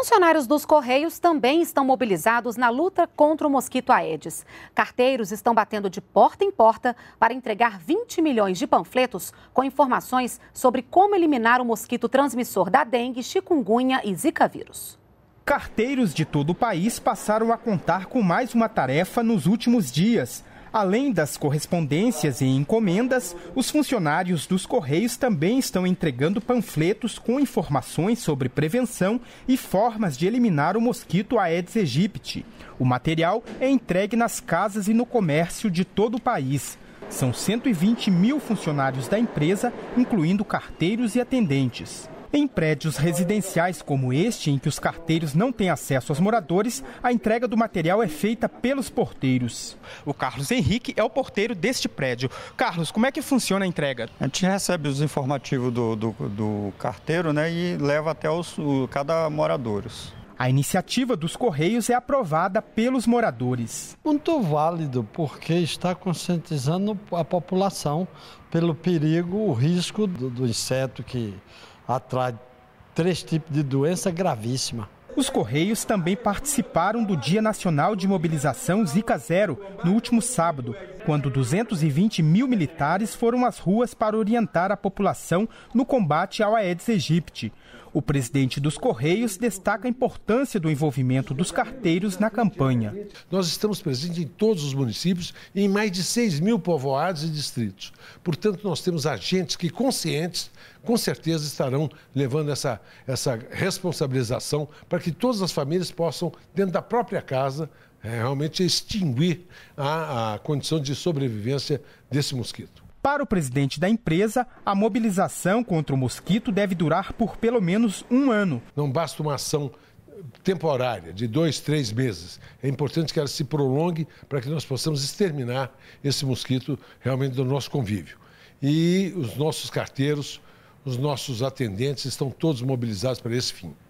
Funcionários dos Correios também estão mobilizados na luta contra o mosquito Aedes. Carteiros estão batendo de porta em porta para entregar 20 milhões de panfletos com informações sobre como eliminar o mosquito transmissor da dengue, chikungunya e zika vírus. Carteiros de todo o país passaram a contar com mais uma tarefa nos últimos dias Além das correspondências e encomendas, os funcionários dos Correios também estão entregando panfletos com informações sobre prevenção e formas de eliminar o mosquito Aedes aegypti. O material é entregue nas casas e no comércio de todo o país. São 120 mil funcionários da empresa, incluindo carteiros e atendentes. Em prédios residenciais como este, em que os carteiros não têm acesso aos moradores, a entrega do material é feita pelos porteiros. O Carlos Henrique é o porteiro deste prédio. Carlos, como é que funciona a entrega? A gente recebe os informativos do, do, do carteiro né, e leva até os, o, cada morador. A iniciativa dos Correios é aprovada pelos moradores. Muito válido, porque está conscientizando a população pelo perigo, o risco do, do inseto que atrai três tipos de doença gravíssima. Os Correios também participaram do Dia Nacional de Mobilização Zika Zero no último sábado, quando 220 mil militares foram às ruas para orientar a população no combate ao Aedes aegypti. O presidente dos Correios destaca a importância do envolvimento dos carteiros na campanha. Nós estamos presentes em todos os municípios e em mais de 6 mil povoados e distritos. Portanto, nós temos agentes que, conscientes, com certeza estarão levando essa, essa responsabilização para que todas as famílias possam, dentro da própria casa, é, realmente extinguir a, a condição de sobrevivência desse mosquito. Para o presidente da empresa, a mobilização contra o mosquito deve durar por pelo menos um ano. Não basta uma ação temporária, de dois, três meses. É importante que ela se prolongue para que nós possamos exterminar esse mosquito realmente do nosso convívio. E os nossos carteiros, os nossos atendentes estão todos mobilizados para esse fim.